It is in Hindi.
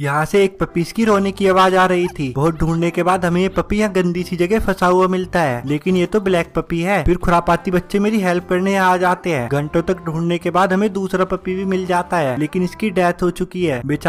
यहाँ से एक पपीस की रोने की आवाज आ रही थी बहुत ढूंढने के बाद हमें ये पपी यहाँ गंदी सी जगह फंसा हुआ मिलता है लेकिन ये तो ब्लैक पपी है फिर खुरापाती बच्चे मेरी हेल्प करने आ जाते हैं घंटों तक ढूंढने के बाद हमें दूसरा पपी भी मिल जाता है लेकिन इसकी डेथ हो चुकी है बेचारा